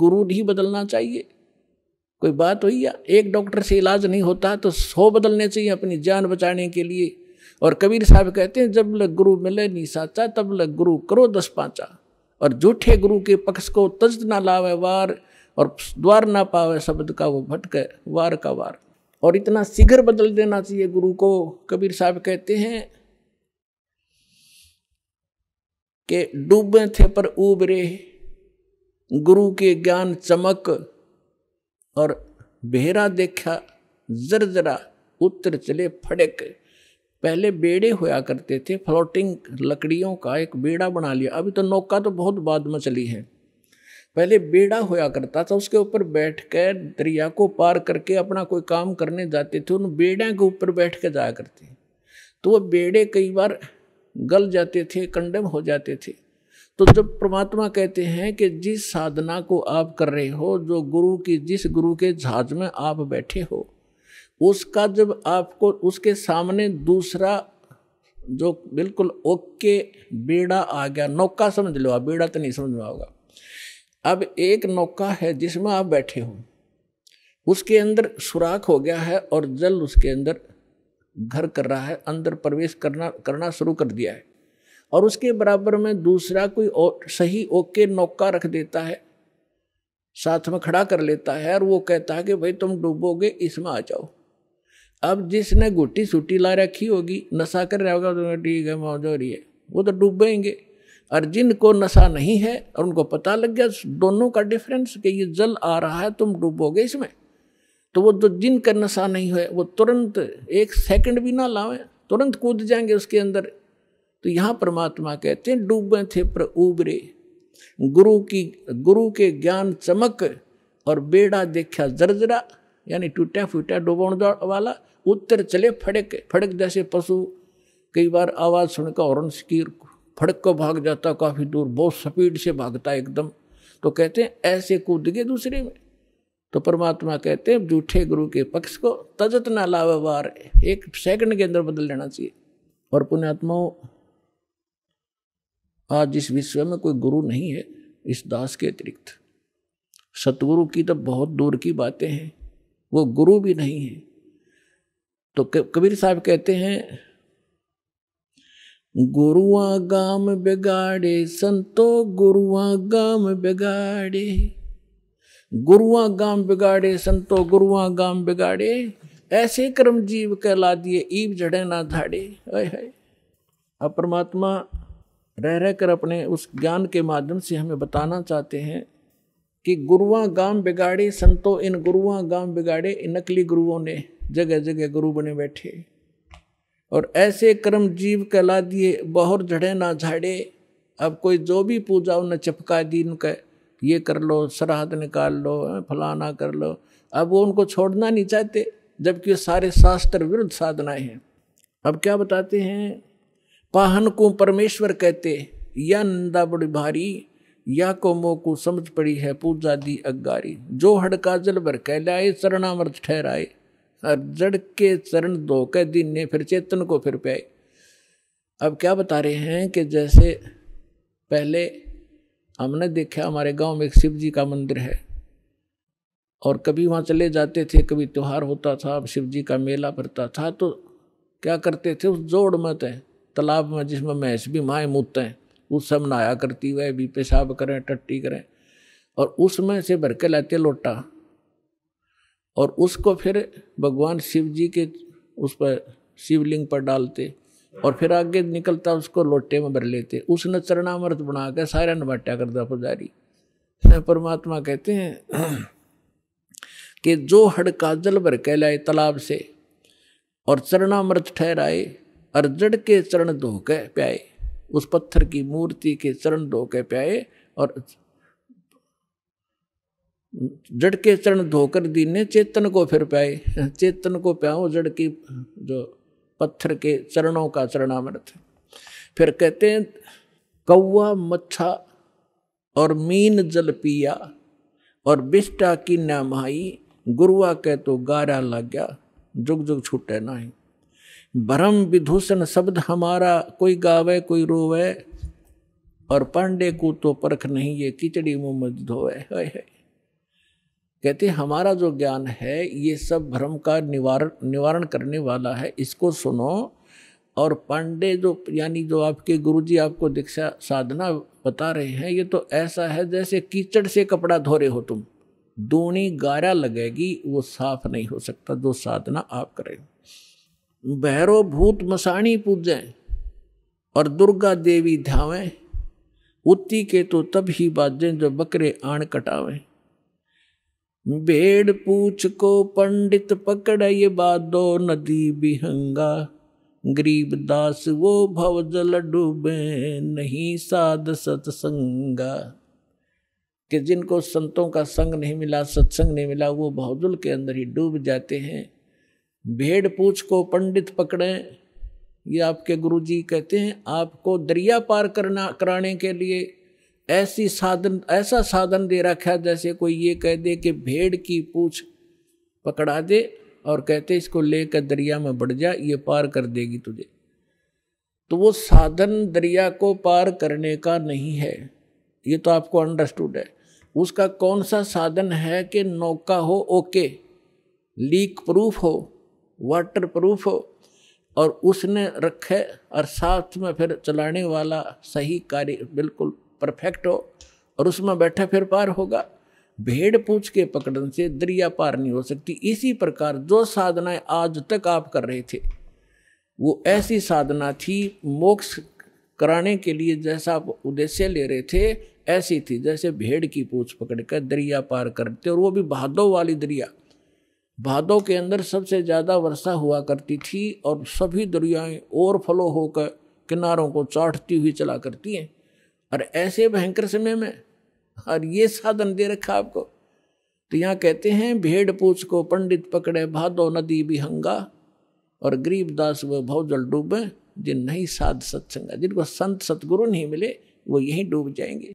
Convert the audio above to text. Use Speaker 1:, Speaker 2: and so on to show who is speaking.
Speaker 1: गुरु ही बदलना चाहिए कोई बात हुई या एक डॉक्टर से इलाज नहीं होता तो सौ बदलने चाहिए अपनी जान बचाने के लिए और कबीर साहब कहते हैं जब लग गुरु मिले नहीं साचा तब लग गुरु करो दस पाँचा और झूठे गुरु के पक्ष को तज ना लावे वार और द्वार ना पावे शब्द का वो भटके वार का वार और इतना शीघ्र बदल देना चाहिए गुरु को कबीर साहब कहते हैं कि डूबे थे पर उबरे गुरु के ज्ञान चमक और बेहरा देखा जर जरा उत्तर चले फड़क पहले बेड़े होया करते थे फ्लोटिंग लकड़ियों का एक बेड़ा बना लिया अभी तो नौका तो बहुत बाद में चली है पहले बेड़ा होया करता था उसके ऊपर बैठ कर दरिया को पार करके अपना कोई काम करने जाते थे उन बेड़े के ऊपर बैठ कर जाया करते तो वह बेड़े कई बार गल जाते थे कंडम हो जाते थे तो जब परमात्मा कहते हैं कि जिस साधना को आप कर रहे हो जो गुरु की जिस गुरु के जहाज में आप बैठे हो उसका जब आपको उसके सामने दूसरा जो बिल्कुल ओके बेड़ा आ गया नौका समझ लो आप बेड़ा तो नहीं समझ में आओगा अब एक नौका है जिसमें आप बैठे हो उसके अंदर सुराख हो गया है और जल उसके अंदर घर कर रहा है अंदर प्रवेश करना करना शुरू कर दिया है और उसके बराबर में दूसरा कोई सही ओके नौका रख देता है साथ में खड़ा कर लेता है और वो कहता है कि भाई तुम डूबोगे इसमें आ जाओ अब जिसने गुटी सूटी ला रखी होगी नशा कर रहा होगा तो ठीक है मौज हो रही है वो तो डूबेंगे और जिनको नशा नहीं है और उनको पता लग गया दोनों का डिफरेंस कि ये जल आ रहा है तुम डूबोगे इसमें तो वो जो जिनका नशा नहीं है वो तुरंत एक सेकंड भी ना लावें तुरंत कूद जाएंगे उसके अंदर तो यहाँ परमात्मा कहते हैं डूबे थे पर उबरे गुरु की गुरु के ज्ञान चमक और बेड़ा देखा जर्जरा यानी टूटा फूटा डुबा वाला उत्तर चले फड़क फड़क जैसे पशु कई बार आवाज़ सुनकर और शिकीर फड़क को भाग जाता काफ़ी दूर बहुत स्पीड से भागता एकदम तो कहते हैं ऐसे कूद गए दूसरे में तो परमात्मा कहते हैं जूठे गुरु के पक्ष को तजत ना लावार एक सेकंड के अंदर बदल लेना चाहिए और पुण्यात्माओं आज इस विश्व में कोई गुरु नहीं है इस दास के अतिरिक्त सतगुरु की तो बहुत दूर की बातें हैं वो गुरु भी नहीं है तो कबीर साहब कहते हैं गुरुआ गाम बिगाड़े संतो गुरुआ गाम बिगाड़े गुरुआ गाम बिगाड़े संतो गुरुआ गाम बिगाड़े ऐसे कर्म जीव कहला दिए ईब जड़े ना धाड़े अय है अब परमात्मा रह रह कर अपने उस ज्ञान के माध्यम से हमें बताना चाहते हैं कि गुरुआ गांव बिगाड़े संतों इन गुरुआ गांव बिगाड़े इन नकली गुरुओं ने जगह जगह गुरु बने बैठे और ऐसे कर्म जीव कहला दिए बहुर झड़े ना झाड़े अब कोई जो भी पूजा उन्हें चपका दी उनका ये कर लो सरहद निकाल लो फलाना कर लो अब वो उनको छोड़ना नहीं चाहते जबकि सारे शास्त्र विरुद्ध साधनाएं हैं अब क्या बताते हैं पाहन को परमेश्वर कहते या नंदा बड़ी भारी या को मोह को समझ पड़ी है पूजा दी अगारी जो हड़का जल भर कह लाए चरणामृत ठहराए और जड़ के चरण दो कह दिन ने फिर चेतन को फिर प्याए अब क्या बता रहे हैं कि जैसे पहले हमने देखा हमारे गांव में एक शिव जी का मंदिर है और कभी वहाँ चले जाते थे कभी त्यौहार होता था अब शिव जी का मेला भरता था तो क्या करते थे उस जोड़ में तय तालाब में जिसमें महस भी माए मुत हैं उस सब नहाया करती हुए भी पेशाब करें टट्टी करें और उसमें से भर के लाते लोटा और उसको फिर भगवान शिव जी के उस पर शिवलिंग पर डालते और फिर आगे निकलता उसको लोटे में भर लेते उसने चरणामृत बना के सारे नबाटा करता पुजारी परमात्मा कहते हैं कि जो हड़का जल भर के लाए तालाब से और चरणामृत ठहराए अर्जड़ के चरण धोके प्याए उस पत्थर की मूर्ति के चरण धोके प्याए और जड़ के चरण धोकर दीने चेतन को फिर प्याए चेतन को प्याओ जड़ की जो पत्थर के चरणों का चरणामृत फिर कहते हैं कौआ मच्छा और मीन जल पिया और बिष्टा की नामाई गुरुआ कह तो गारा लग गया जुग जुग छूटे नहीं भरम विधूषण शब्द हमारा कोई गावे कोई रोवे और पांडे को तो परख नहीं ये कीचड़ी मुंह मत धोवे है, कहते हमारा जो ज्ञान है ये सब भ्रम का निवारण निवारण करने वाला है इसको सुनो और पांडे जो यानी जो आपके गुरुजी आपको दीक्षा साधना बता रहे हैं ये तो ऐसा है जैसे कीचड़ से कपड़ा धो रहे हो तुम दूनी गारा लगेगी वो साफ नहीं हो सकता जो साधना आप करें भैरव भूत मसाणी पूजें और दुर्गा देवी ध्यावें उत्ती के तो तब ही बाजें जो बकरे आण कटावें भेड़ पूछ को पंडित पकड़ ये बादो नदी बिहंगा गरीब दास वो भव जल डूबे नहीं साध सत्संगा कि जिनको संतों का संग नहीं मिला सत्संग नहीं मिला वो भवजुल के अंदर ही डूब जाते हैं भेड़ पूछ को पंडित पकड़े ये आपके गुरुजी कहते हैं आपको दरिया पार करना कराने के लिए ऐसी साधन ऐसा साधन दे रखा है जैसे कोई ये कह दे कि भेड़ की पूछ पकड़ा दे और कहते इसको लेकर दरिया में बढ़ जा ये पार कर देगी तुझे तो वो साधन दरिया को पार करने का नहीं है ये तो आपको अंडरस्टूड है उसका कौन सा साधन है कि नौका हो ओके लीक प्रूफ हो वाटर प्रूफ हो और उसने रखे और साथ में फिर चलाने वाला सही कार्य बिल्कुल परफेक्ट हो और उसमें बैठे फिर पार होगा भेड़ पूछ के पकड़न से दरिया पार नहीं हो सकती इसी प्रकार जो साधनाएं आज तक आप कर रहे थे वो ऐसी साधना थी मोक्ष कराने के लिए जैसा आप उद्देश्य ले रहे थे ऐसी थी जैसे भेड़ की पूछ पकड़ कर दरिया पार करते और वो भी बहादुर वाली दरिया भादों के अंदर सबसे ज़्यादा वर्षा हुआ करती थी और सभी दरियाएँ और फलो होकर किनारों को चाटती हुई चला करती हैं और ऐसे भयंकर समय में और ये साधन दे रखा आपको तो यहाँ कहते हैं भेड़ पूछ को पंडित पकड़े भादो नदी बिहंगा और गरीबदास व जल डूबे जिन नहीं साध सत्संगा जिनको संत सतगुरु नहीं मिले वो यहीं डूब जाएंगे